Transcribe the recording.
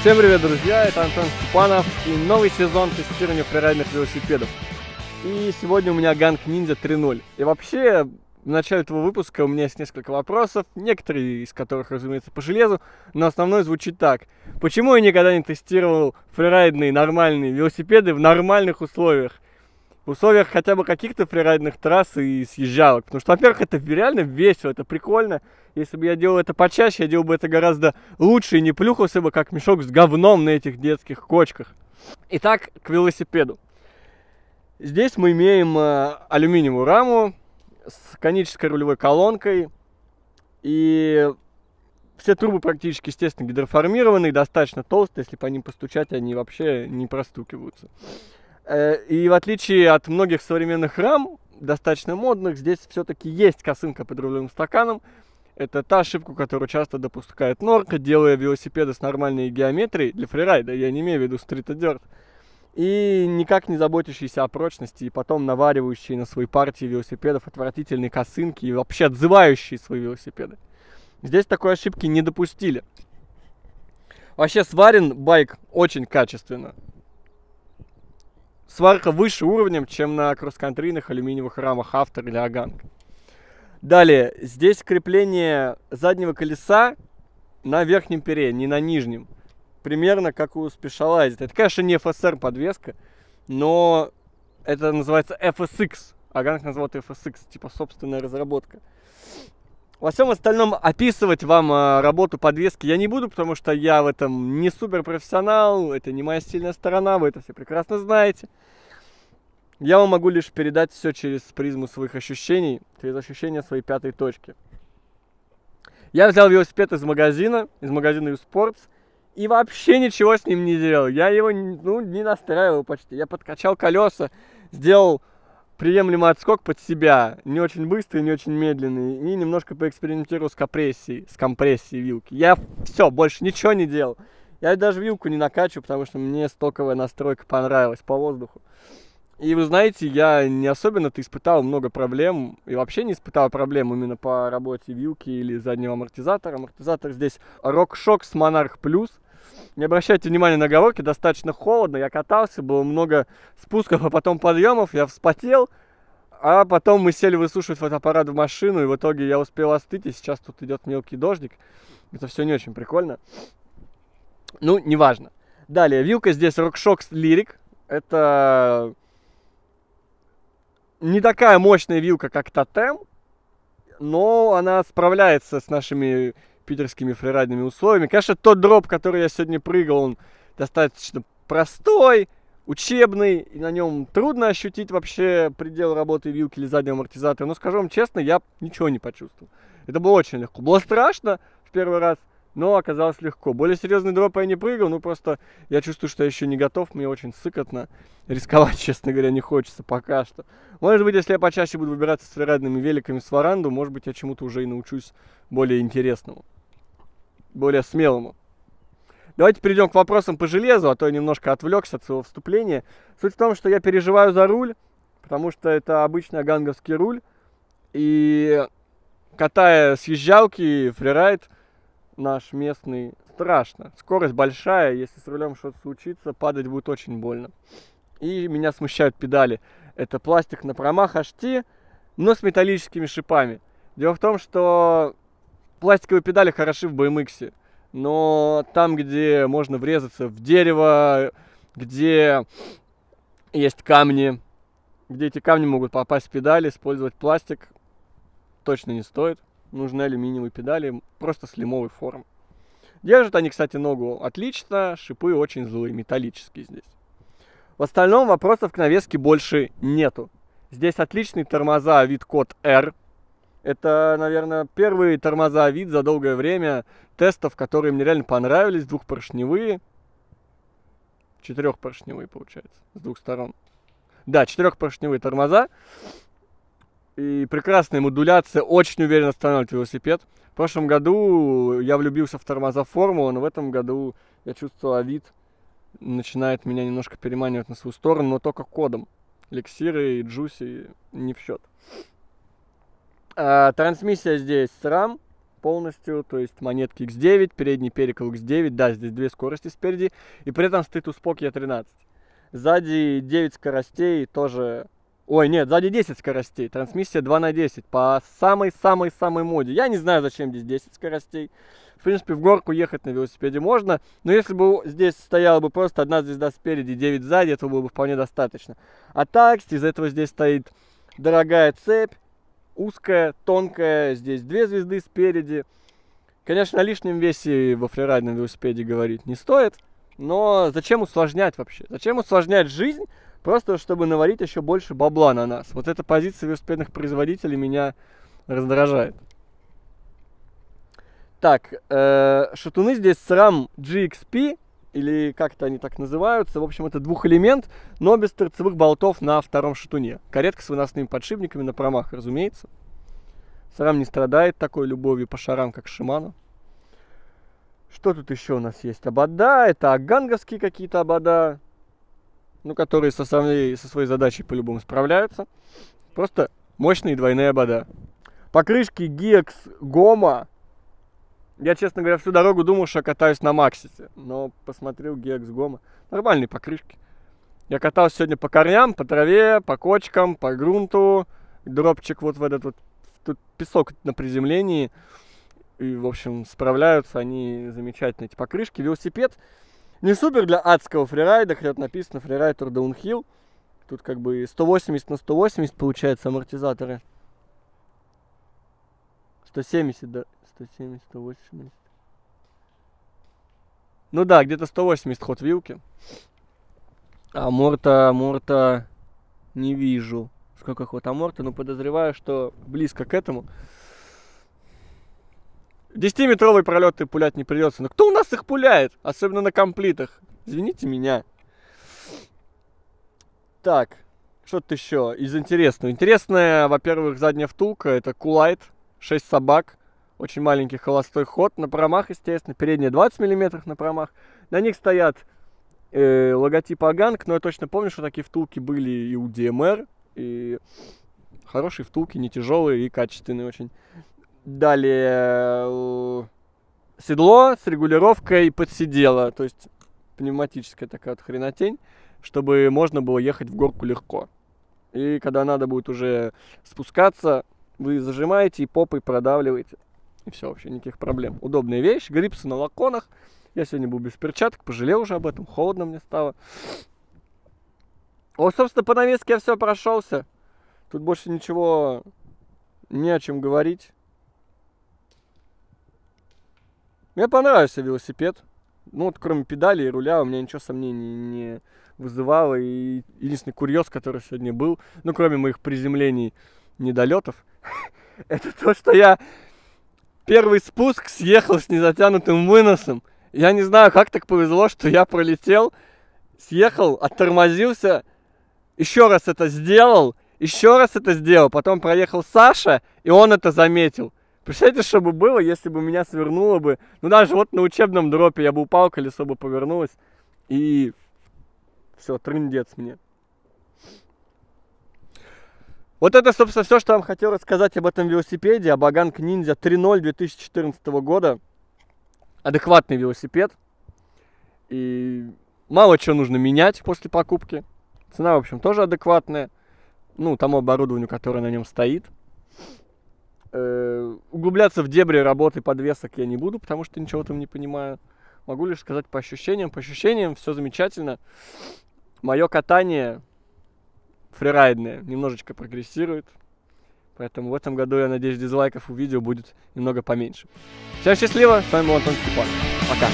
Всем привет, друзья! Это Антон Степанов и новый сезон тестирования фрирайдных велосипедов. И сегодня у меня Ганг Ниндзя 3.0. И вообще, в начале этого выпуска у меня есть несколько вопросов, некоторые из которых, разумеется, по железу, но основной звучит так. Почему я никогда не тестировал фрирайдные нормальные велосипеды в нормальных условиях? в условиях хотя бы каких-то природных трасс и съезжалок. Потому что, во-первых, это реально весело, это прикольно. Если бы я делал это почаще, я делал бы это гораздо лучше и не плюхался бы, как мешок с говном на этих детских кочках. Итак, к велосипеду. Здесь мы имеем э, алюминиевую раму с конической рулевой колонкой. И все трубы практически, естественно, гидроформированные, достаточно толстые. Если по ним постучать, они вообще не простукиваются. Э, и в отличие от многих современных рам, достаточно модных, здесь все-таки есть косынка под рулевым стаканом. Это та ошибка, которую часто допускает норка, делая велосипеды с нормальной геометрией для фрирайда, я не имею в виду стрит-дерт, и никак не заботящиеся о прочности, и потом наваривающий на свои партии велосипедов отвратительные косынки и вообще отзывающие свои велосипеды. Здесь такой ошибки не допустили. Вообще сварен байк очень качественно сварка выше уровнем, чем на кросс-контрийных алюминиевых рамах Автор или Аганг. Далее, здесь крепление заднего колеса на верхнем пере, не на нижнем. Примерно как у Specialized. Это, конечно, не FSR подвеска, но это называется FSX. Аганг назвал это FSX, типа собственная разработка. Во всем остальном описывать вам э, работу подвески я не буду, потому что я в этом не супер профессионал, это не моя сильная сторона, вы это все прекрасно знаете. Я вам могу лишь передать все через призму своих ощущений, через ощущения своей пятой точки. Я взял велосипед из магазина, из магазина U-Sports, и вообще ничего с ним не делал. Я его ну, не настраивал почти. Я подкачал колеса, сделал приемлемый отскок под себя, не очень быстрый, не очень медленный, и немножко поэкспериментирую с компрессией, с компрессией вилки. Я все, больше ничего не делал. Я даже вилку не накачу, потому что мне стоковая настройка понравилась по воздуху. И вы знаете, я не особенно-то испытал много проблем, и вообще не испытал проблем именно по работе вилки или заднего амортизатора. Амортизатор здесь RockShox Monarch Plus – не обращайте внимания на оговорки, достаточно холодно, я катался, было много спусков, а потом подъемов, я вспотел, а потом мы сели высушивать фотоаппарат в машину, и в итоге я успел остыть, и сейчас тут идет мелкий дождик. Это все не очень прикольно. Ну, неважно. Далее, вилка здесь RockShox Lyric. Это не такая мощная вилка, как Тотем, но она справляется с нашими питерскими фрирайдными условиями. Конечно, тот дроп, который я сегодня прыгал, он достаточно простой, учебный, и на нем трудно ощутить вообще предел работы вилки или заднего амортизатора. Но скажу вам честно, я ничего не почувствовал. Это было очень легко. Было страшно в первый раз, но оказалось легко. Более серьезный дроп я не прыгал, ну просто я чувствую, что я еще не готов, мне очень сыкотно. Рисковать, честно говоря, не хочется пока что. Может быть, если я почаще буду выбираться с фрирайдными великами с варанду, может быть, я чему-то уже и научусь более интересному более смелому. Давайте перейдем к вопросам по железу, а то я немножко отвлекся от своего вступления. Суть в том, что я переживаю за руль, потому что это обычный ганговский руль. И катая съезжалки, фрирайд наш местный страшно. Скорость большая, если с рулем что-то случится, падать будет очень больно. И меня смущают педали. Это пластик на промах HT, но с металлическими шипами. Дело в том, что пластиковые педали хороши в BMX, но там, где можно врезаться в дерево, где есть камни, где эти камни могут попасть в педали, использовать пластик точно не стоит. Нужны алюминиевые педали, просто с лимовой формы. Держат они, кстати, ногу отлично, шипы очень злые, металлические здесь. В остальном вопросов к навеске больше нету. Здесь отличные тормоза вид код R, это, наверное, первые тормоза вид за долгое время тестов, которые мне реально понравились. Двухпоршневые. Четырехпоршневые, получается, с двух сторон. Да, четырехпоршневые тормоза. И прекрасная модуляция очень уверенно останавливает велосипед. В прошлом году я влюбился в тормоза формулы, но в этом году я чувствовал а вид начинает меня немножко переманивать на свою сторону, но только кодом. Лексиры и джуси не в счет. А, трансмиссия здесь SRAM полностью, то есть монетки X9, передний перекол X9, да, здесь две скорости спереди, и при этом стоит успок E13. Сзади 9 скоростей тоже... Ой, нет, сзади 10 скоростей, трансмиссия 2 на 10 по самой-самой-самой моде. Я не знаю, зачем здесь 10 скоростей. В принципе, в горку ехать на велосипеде можно, но если бы здесь стояла бы просто одна звезда спереди, 9 сзади, этого было бы вполне достаточно. А так, из за этого здесь стоит дорогая цепь, узкая, тонкая, здесь две звезды спереди. Конечно, о лишнем весе во фрирайдном велосипеде говорить не стоит, но зачем усложнять вообще? Зачем усложнять жизнь, просто чтобы наварить еще больше бабла на нас? Вот эта позиция велосипедных производителей меня раздражает. Так, э, шатуны здесь SRAM GXP или как-то они так называются. В общем, это двухэлемент, но без торцевых болтов на втором шатуне. Каретка с выносными подшипниками на промах, разумеется. Сарам не страдает такой любовью по шарам, как Шимана. Что тут еще у нас есть? обода это аганговские какие-то обода ну, которые со своей, со своей задачей по-любому справляются. Просто мощные двойные обода Покрышки гекс Гома я, честно говоря, всю дорогу думал, что катаюсь на максисе, но посмотрел Гекс Гома. Нормальные покрышки. Я катался сегодня по корням, по траве, по кочкам, по грунту. Дропчик вот в этот вот тут песок на приземлении. И, в общем, справляются они замечательно, эти покрышки. Велосипед не супер для адского фрирайда, хотя написано фрирайдер Downhill. Тут как бы 180 на 180 получается амортизаторы. 170, да, 170, 180. Ну да, где-то 180 ход вилки. А Морта, Морта не вижу, сколько ход Аморта, но подозреваю, что близко к этому. пролет пролеты пулять не придется. Но кто у нас их пуляет? Особенно на комплитах. Извините меня. Так, что-то еще из интересного. Интересная, во-первых, задняя втулка. Это кулайт, 6 собак. Очень маленький холостой ход на промах, естественно. Передние 20 мм на промах. На них стоят э, логотип Аганг, но я точно помню, что такие втулки были и у DMR. Эм и хорошие втулки, не тяжелые и качественные очень. Далее э, седло с регулировкой подсидела, то есть пневматическая такая вот хренотень, чтобы можно было ехать в горку легко. И когда надо будет уже спускаться, вы зажимаете и попой продавливаете. И все, вообще никаких проблем. Удобная вещь, грипсы на лаконах. Я сегодня был без перчаток, пожалел уже об этом, холодно мне стало. О, собственно, по навеске я все прошелся. Тут больше ничего не о чем говорить. Мне понравился велосипед. Ну вот кроме педали и руля у меня ничего сомнений не вызывало. И единственный курьез, который сегодня был, ну кроме моих приземлений недолетов, это то, что я Первый спуск съехал с незатянутым выносом. Я не знаю, как так повезло, что я пролетел, съехал, оттормозился, еще раз это сделал, еще раз это сделал, потом проехал Саша, и он это заметил. Представляете, что бы было, если бы меня свернуло бы, ну даже вот на учебном дропе я бы упал, колесо бы повернулось, и все, трындец мне. Вот это, собственно, все, что я вам хотел рассказать об этом велосипеде, об Аганг Ниндзя 3.0 2014 года. Адекватный велосипед. И мало чего нужно менять после покупки. Цена, в общем, тоже адекватная. Ну, тому оборудованию, которое на нем стоит. Э, углубляться в дебри работы подвесок я не буду, потому что ничего там не понимаю. Могу лишь сказать по ощущениям. По ощущениям все замечательно. Мое катание фрирайдная, немножечко прогрессирует. Поэтому в этом году, я надеюсь, дизлайков у видео будет немного поменьше. Всем счастливо, с вами был Антон Степан. Пока.